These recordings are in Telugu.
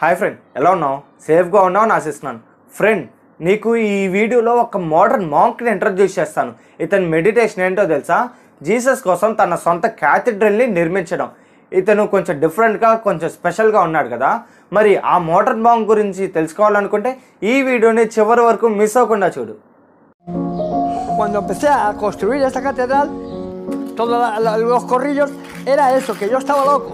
హాయ్ ఫ్రెండ్ ఎలా ఉన్నావు సేఫ్గా ఉన్నావు ఆశిస్తున్నాను ఫ్రెండ్ నీకు ఈ వీడియోలో ఒక మోడర్న్ మాంక్ని ఇంట్రడ్యూస్ చేస్తాను ఇతని మెడిటేషన్ ఏంటో తెలుసా జీసస్ కోసం తన సొంత క్యాథిడ్రల్ని నిర్మించడం ఇతను కొంచెం డిఫరెంట్గా కొంచెం స్పెషల్గా ఉన్నాడు కదా మరి ఆ మోడర్న్ మాంక్ గురించి తెలుసుకోవాలనుకుంటే ఈ వీడియోని చివరి వరకు మిస్ అవ్వకుండా చూడు Cuando empecé a construir esta catedral, todos los corrillos, era eso, que yo estaba loco.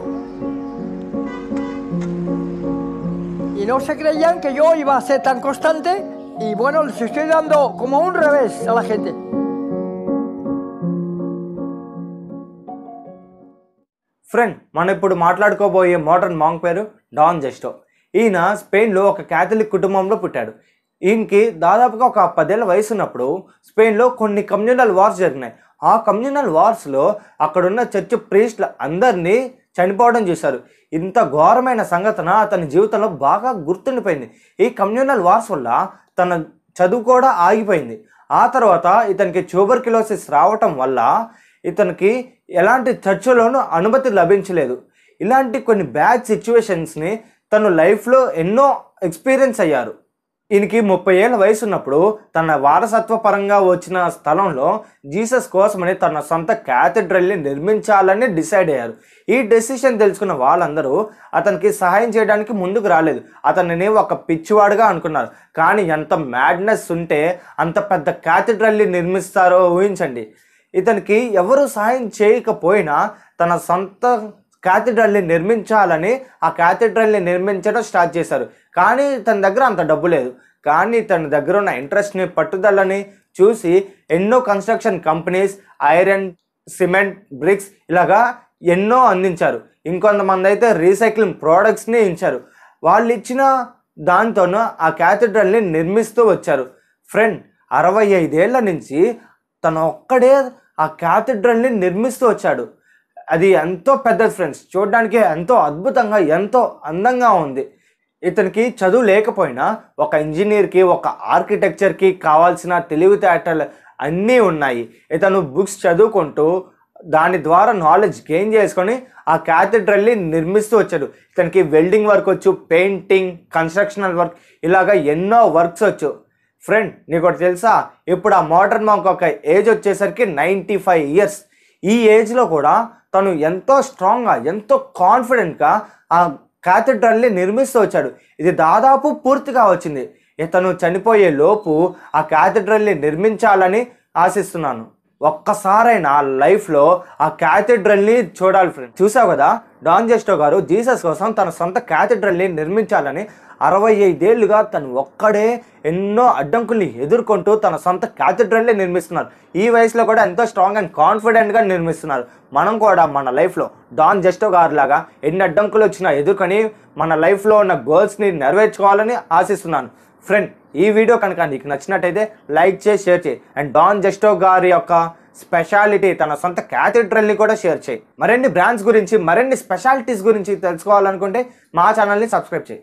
y no se creían que yo iba a ser tan constante y bueno, les estoy dando como un revés a la gente. Friend మనం ఇప్పుడు మాట్లాడుకోబోయే మోడర్న్ మాంగ్ పేరు డాన్ జెస్టో ఈయన స్పెయిన్లో ఒక క్యాథలిక్ కుటుంబంలో పుట్టాడు ఈయనకి దాదాపుగా ఒక పదేళ్ళ వయసు ఉన్నప్పుడు స్పెయిన్లో కొన్ని కమ్యూనల్ వార్స్ జరిగినాయి ఆ కమ్యూనల్ వార్స్లో అక్కడున్న చర్చ్ ప్రీస్ట్ల అందరినీ చనిపోవడం చూశారు ఇంత ఘోరమైన సంఘటన అతని జీవితంలో బాగా గుర్తుండిపోయింది ఈ కమ్యూనల్ వార్స్ వల్ల తన చదువు కూడా ఆగిపోయింది ఆ తర్వాత ఇతనికి కిలోసిస్ రావటం వల్ల ఇతనికి ఎలాంటి చర్చలోనూ అనుమతి లభించలేదు ఇలాంటి కొన్ని బ్యాడ్ సిచ్యువేషన్స్ని తను లైఫ్లో ఎన్నో ఎక్స్పీరియన్స్ అయ్యారు ఈయనకి ముప్పై ఏళ్ళ వయసు ఉన్నప్పుడు తన వారసత్వ పరంగా వచ్చిన స్థలంలో జీసస్ కోసమని తన సొంత క్యాథడ్రల్ని నిర్మించాలని డిసైడ్ అయ్యారు ఈ డెసిషన్ తెలుసుకున్న వాళ్ళందరూ అతనికి సహాయం చేయడానికి ముందుకు రాలేదు అతనిని ఒక పిచ్చివాడుగా అనుకున్నారు కానీ ఎంత మ్యాడ్నెస్ ఉంటే అంత పెద్ద క్యాథడ్రల్ని నిర్మిస్తారో ఊహించండి ఇతనికి ఎవరు సహాయం చేయకపోయినా తన సొంత క్యాథిడ్రల్ని నిర్మించాలని ఆ క్యాథిడ్రల్ని నిర్మించడం స్టార్ట్ చేశారు కానీ తన దగ్గర అంత డబ్బు లేదు కానీ తన దగ్గర ఉన్న ఇంట్రెస్ట్ని పట్టుదలని చూసి ఎన్నో construction companies iron cement bricks ఇలాగా ఎన్నో అందించారు ఇంకొంతమంది అయితే రీసైక్లింగ్ ప్రోడక్ట్స్ని ఇచ్చారు వాళ్ళు ఇచ్చిన దాంతోనూ ఆ క్యాథిడ్రల్ని నిర్మిస్తూ వచ్చారు ఫ్రెండ్ అరవై ఐదేళ్ల నుంచి తను ఒక్కడే ఆ క్యాథిడ్రల్ని నిర్మిస్తూ వచ్చాడు అది ఎంతో పెద్దది ఫ్రెండ్స్ చూడడానికి ఎంతో అద్భుతంగా ఎంతో అందంగా ఉంది ఇతనికి చదువు లేకపోయినా ఒక ఇంజనీర్కి ఒక ఆర్కిటెక్చర్కి కావాల్సిన తెలివితేటలు అన్నీ ఉన్నాయి ఇతను బుక్స్ చదువుకుంటూ దాని ద్వారా నాలెడ్జ్ గెయిన్ చేసుకొని ఆ క్యాథెడ్రల్ని నిర్మిస్తూ వచ్చాడు ఇతనికి వెల్డింగ్ వర్క్ వచ్చు పెయింటింగ్ కన్స్ట్రక్షనల్ వర్క్ ఇలాగ ఎన్నో వర్క్స్ వచ్చు ఫ్రెండ్ నీకు ఒకటి తెలుసా ఇప్పుడు ఆ మోడర్న్ మాంక్ ఒక ఏజ్ వచ్చేసరికి నైంటీ ఫైవ్ ఇయర్స్ ఈ ఏజ్లో కూడా తను ఎంతో స్ట్రాంగ్గా ఎంతో కాన్ఫిడెంట్గా ఆ క్యాథడ్రల్ని నిర్మిస్తూ వచ్చాడు ఇది దాదాపు పూర్తిగా వచ్చింది ఇతను చనిపోయే లోపు ఆ క్యాథడ్రల్ని నిర్మించాలని ఆశిస్తున్నాను ఒక్కసారైనా లైఫ్లో ఆ క్యాథెడ్రల్ని చూడాలి ఫ్రెండ్ చూసావు కదా డాన్ జెస్టో గారు జీసస్ కోసం తన సొంత క్యాథెడ్రల్ని నిర్మించాలని అరవై ఐదేళ్లుగా తను ఒక్కడే ఎన్నో అడ్డంకుల్ని ఎదుర్కొంటూ తన సొంత క్యాథెడ్రల్ని నిర్మిస్తున్నారు ఈ వయసులో కూడా ఎంతో స్ట్రాంగ్ అండ్ కాన్ఫిడెంట్గా నిర్మిస్తున్నారు మనం కూడా మన లైఫ్లో డాన్ జెస్టో గారు లాగా ఎన్ని అడ్డంకులు వచ్చినా ఎదుర్కొని మన లైఫ్లో ఉన్న గోల్స్ని నెరవేర్చుకోవాలని ఆశిస్తున్నాను ఫ్రెండ్ ఈ వీడియో కనుక నీకు నచ్చినట్టయితే లైక్ చేసి షేర్ చేయి అండ్ డాన్ జెస్టో గారి యొక్క స్పెషాలిటీ తన సొంత క్యాథెడ్రల్ని కూడా షేర్ చేయి మరిన్ని బ్రాండ్స్ గురించి మరిన్ని స్పెషాలిటీస్ గురించి తెలుసుకోవాలనుకుంటే మా ఛానల్ని సబ్స్క్రైబ్ చేయి